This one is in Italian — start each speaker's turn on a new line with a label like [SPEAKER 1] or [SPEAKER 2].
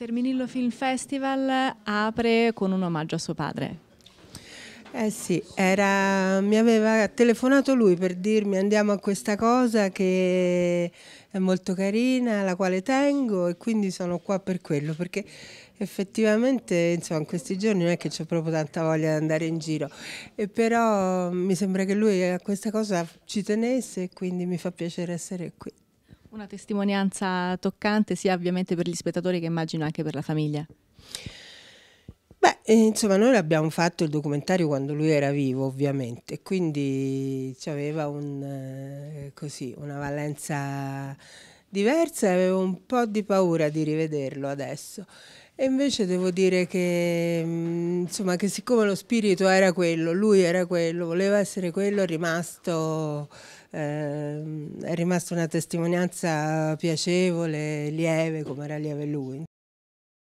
[SPEAKER 1] Terminillo Film Festival apre con un omaggio a suo padre.
[SPEAKER 2] Eh sì, era, mi aveva telefonato lui per dirmi andiamo a questa cosa che è molto carina, alla quale tengo e quindi sono qua per quello, perché effettivamente insomma, in questi giorni non è che c'è proprio tanta voglia di andare in giro, e però mi sembra che lui a questa cosa ci tenesse e quindi mi fa piacere essere qui. Una testimonianza
[SPEAKER 3] toccante sia ovviamente per gli spettatori che immagino
[SPEAKER 2] anche per la famiglia. Beh, eh, insomma, noi l'abbiamo fatto il documentario quando lui era vivo, ovviamente, quindi aveva un, eh, così, una valenza diversa e avevo un po' di paura di rivederlo adesso. E invece devo dire che, mm, insomma, che siccome lo spirito era quello, lui era quello, voleva essere quello, è rimasto... Eh, è rimasta una testimonianza eh, piacevole, lieve, come era lieve lui.